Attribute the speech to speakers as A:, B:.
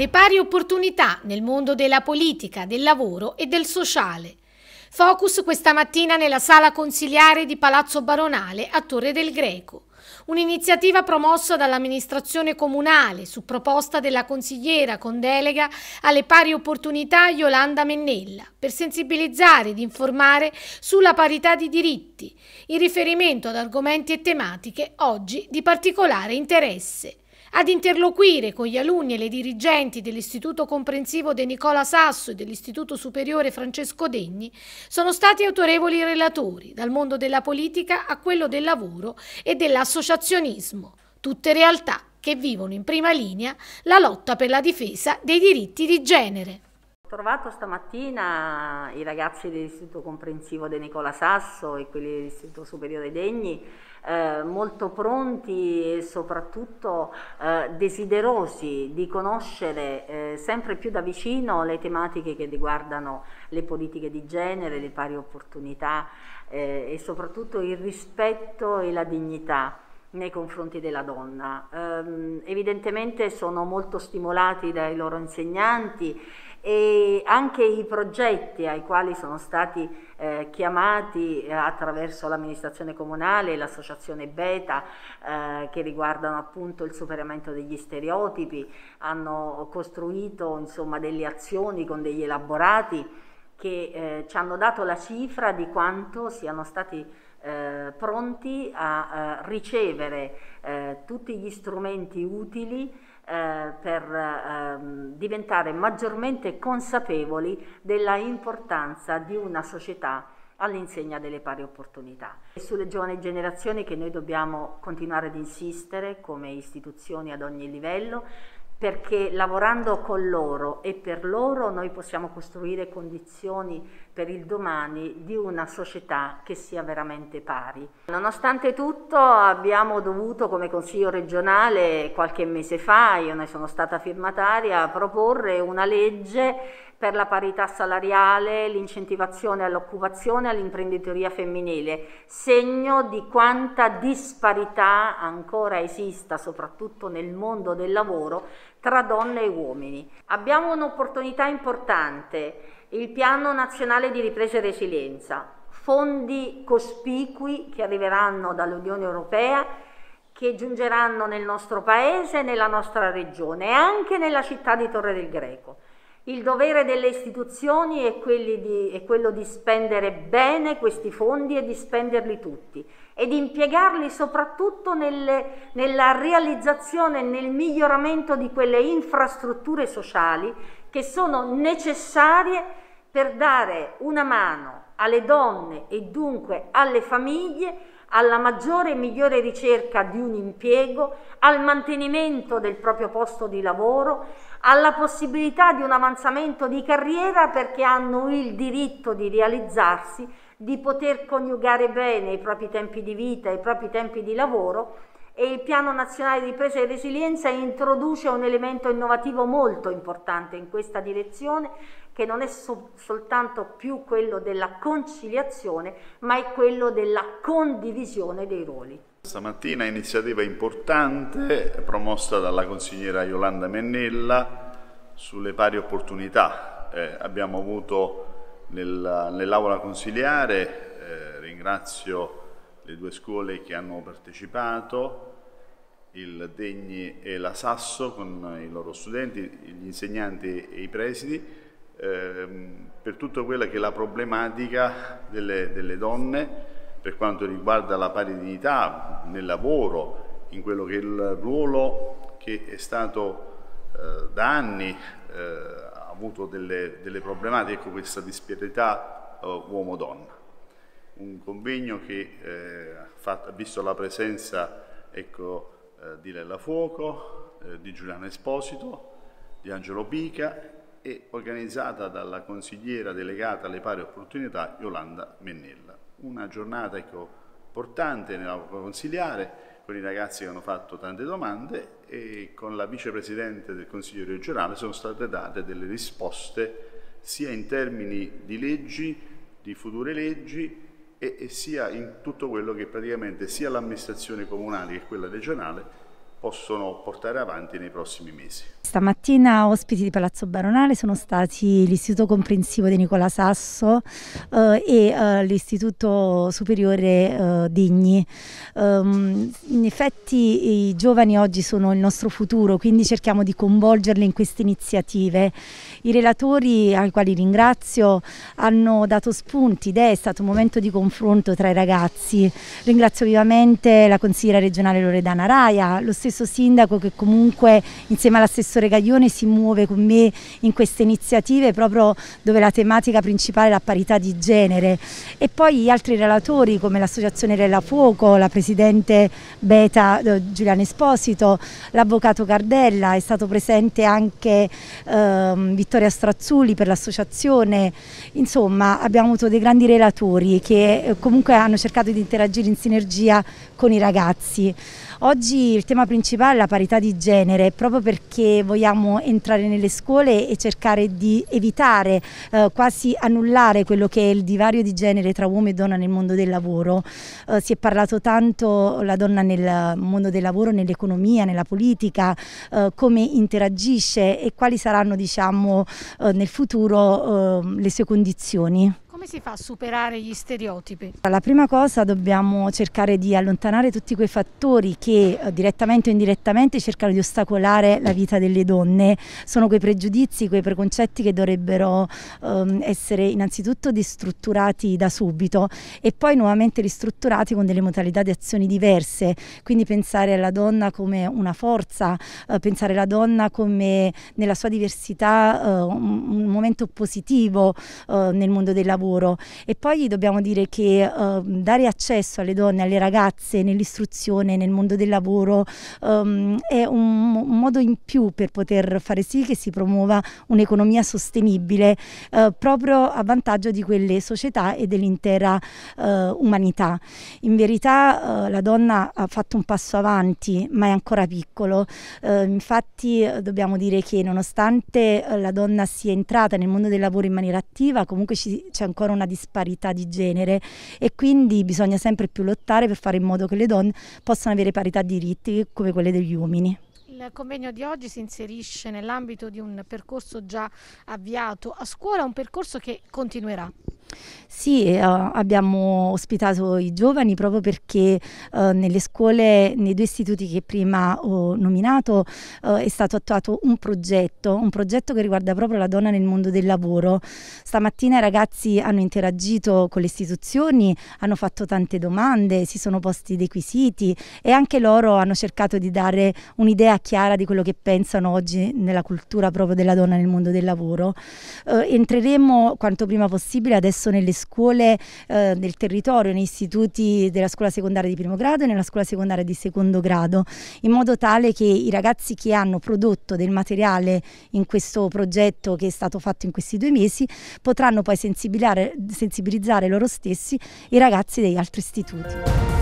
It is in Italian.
A: le pari opportunità nel mondo della politica, del lavoro e del sociale. Focus questa mattina nella sala consiliare di Palazzo Baronale a Torre del Greco. Un'iniziativa promossa dall'amministrazione comunale su proposta della consigliera con delega alle pari opportunità Yolanda Mennella per sensibilizzare ed informare sulla parità di diritti in riferimento ad argomenti e tematiche oggi di particolare interesse ad interloquire con gli alunni e le dirigenti dell'Istituto Comprensivo De Nicola Sasso e dell'Istituto Superiore Francesco Degni sono stati autorevoli relatori, dal mondo della politica a quello del lavoro e dell'associazionismo, tutte realtà che vivono in prima linea la lotta per la difesa dei diritti di genere.
B: Ho trovato stamattina i ragazzi dell'Istituto Comprensivo De Nicola Sasso e quelli dell'Istituto Superiore Degni eh, molto pronti e soprattutto eh, desiderosi di conoscere eh, sempre più da vicino le tematiche che riguardano le politiche di genere, le pari opportunità eh, e soprattutto il rispetto e la dignità nei confronti della donna. Ehm, evidentemente sono molto stimolati dai loro insegnanti e anche i progetti ai quali sono stati eh, chiamati eh, attraverso l'amministrazione comunale e l'associazione Beta eh, che riguardano appunto il superamento degli stereotipi, hanno costruito insomma delle azioni con degli elaborati che eh, ci hanno dato la cifra di quanto siano stati eh, pronti a, a eh, ricevere eh, tutti gli strumenti utili eh, per ehm, diventare maggiormente consapevoli della importanza di una società all'insegna delle pari opportunità. È sulle giovani generazioni che noi dobbiamo continuare ad insistere come istituzioni ad ogni livello, perché lavorando con loro e per loro noi possiamo costruire condizioni per il domani di una società che sia veramente pari. Nonostante tutto abbiamo dovuto come Consiglio regionale qualche mese fa, io ne sono stata firmataria, proporre una legge per la parità salariale, l'incentivazione all'occupazione e all'imprenditoria femminile, segno di quanta disparità ancora esista, soprattutto nel mondo del lavoro, tra donne e uomini. Abbiamo un'opportunità importante, il Piano Nazionale di Ripresa e Resilienza, fondi cospicui che arriveranno dall'Unione Europea che giungeranno nel nostro paese, nella nostra regione e anche nella città di Torre del Greco. Il dovere delle istituzioni è, di, è, quello di spendere bene questi fondi e di spenderli tutti e di impiegarli soprattutto nelle, nella realizzazione e nel miglioramento di quelle infrastrutture sociali che sono necessarie per dare una mano alle donne e dunque alle famiglie alla maggiore e migliore ricerca di un impiego, al mantenimento del proprio posto di lavoro, alla possibilità di un avanzamento di carriera perché hanno il diritto di realizzarsi, di poter coniugare bene i propri tempi di vita, e i propri tempi di lavoro e il Piano Nazionale di Ripresa e Resilienza introduce un elemento innovativo molto importante in questa direzione che non è so soltanto più quello della conciliazione, ma è quello della condivisione dei
C: ruoli. Stamattina iniziativa importante promossa dalla consigliera Yolanda Mennella sulle pari opportunità. Eh, abbiamo avuto nel, nell'aula consiliare, eh, ringrazio le due scuole che hanno partecipato, il Degni e la Sasso con i loro studenti, gli insegnanti e i presidi, ehm, per tutta quella che è la problematica delle, delle donne per quanto riguarda la pari dignità nel lavoro, in quello che è il ruolo che è stato eh, da anni eh, avuto delle, delle, problematiche, ecco questa disparità eh, uomo-donna. Un convegno che eh, fatto, ha visto la presenza ecco, eh, di Lella Fuoco, eh, di Giuliano Esposito, di Angelo Pica e organizzata dalla consigliera delegata alle pari opportunità Yolanda Mennella. Una giornata ecco, importante nella consigliare con i ragazzi che hanno fatto tante domande e con la vicepresidente del Consiglio regionale sono state date delle risposte sia in termini di leggi, di future leggi e, e sia in tutto quello che praticamente sia l'amministrazione comunale che quella regionale possono portare avanti nei prossimi mesi.
D: Stamattina ospiti di Palazzo Baronale sono stati l'Istituto Comprensivo di Nicola Sasso eh, e eh, l'Istituto Superiore eh, Digni. Um, in effetti i giovani oggi sono il nostro futuro, quindi cerchiamo di coinvolgerli in queste iniziative. I relatori, ai quali ringrazio, hanno dato spunti, idee, è stato un momento di confronto tra i ragazzi. Ringrazio vivamente la consigliera regionale Loredana Raia, lo stesso stesso sindaco che comunque insieme all'assessore Gaglione si muove con me in queste iniziative proprio dove la tematica principale è la parità di genere e poi altri relatori come l'associazione Rella Fuoco, la presidente Beta eh, Giuliano Esposito, l'avvocato Cardella, è stato presente anche ehm, Vittoria Strazzuli per l'associazione, insomma abbiamo avuto dei grandi relatori che eh, comunque hanno cercato di interagire in sinergia con i ragazzi. Oggi il tema principale principale è la parità di genere, proprio perché vogliamo entrare nelle scuole e cercare di evitare, eh, quasi annullare quello che è il divario di genere tra uomo e donna nel mondo del lavoro. Eh, si è parlato tanto la donna nel mondo del lavoro, nell'economia, nella politica, eh, come interagisce e quali saranno diciamo, eh, nel futuro eh, le sue condizioni.
A: Come si fa a superare gli stereotipi?
D: La prima cosa dobbiamo cercare di allontanare tutti quei fattori che eh, direttamente o indirettamente cercano di ostacolare la vita delle donne. Sono quei pregiudizi, quei preconcetti che dovrebbero um, essere innanzitutto distrutturati da subito e poi nuovamente ristrutturati con delle modalità di azioni diverse. Quindi pensare alla donna come una forza, uh, pensare alla donna come nella sua diversità uh, un, un, momento positivo uh, nel mondo del lavoro lavoro e poi dobbiamo dire che eh, dare accesso alle donne, alle ragazze nell'istruzione, nel mondo del lavoro ehm, è un, un, modo in più per poter fare sì che si promuova un'economia sostenibile eh, proprio a vantaggio di quelle società e dell'intera eh, umanità. In verità eh, la donna ha fatto un passo avanti ma è ancora piccolo, eh, infatti eh, dobbiamo dire che nonostante la donna sia entrata nel mondo del lavoro in maniera attiva comunque c'è ancora ancora una disparità di genere e quindi bisogna sempre più lottare per fare in modo che le donne possano avere parità di diritti come quelle degli uomini.
A: Il convegno di oggi si inserisce nell'ambito di un percorso già avviato a scuola, un percorso che continuerà.
D: Sì, eh, abbiamo ospitato i giovani proprio perché eh, nelle scuole, nei due istituti che prima ho nominato, eh, è stato attuato un progetto, un progetto che riguarda proprio la donna nel mondo del lavoro. Stamattina i ragazzi hanno interagito con le istituzioni, hanno fatto tante domande, si sono posti dei quesiti e anche loro hanno cercato di dare un'idea chiara di quello che pensano oggi nella cultura proprio della donna nel mondo del lavoro. Eh, entreremo quanto prima possibile adesso adesso nelle scuole eh, del territorio, nei istituti della scuola secondaria di primo grado e nella scuola secondaria di secondo grado, in modo tale che i ragazzi che hanno prodotto del materiale in questo progetto che è stato fatto in questi due mesi potranno poi sensibilizzare loro stessi i ragazzi degli altri istituti.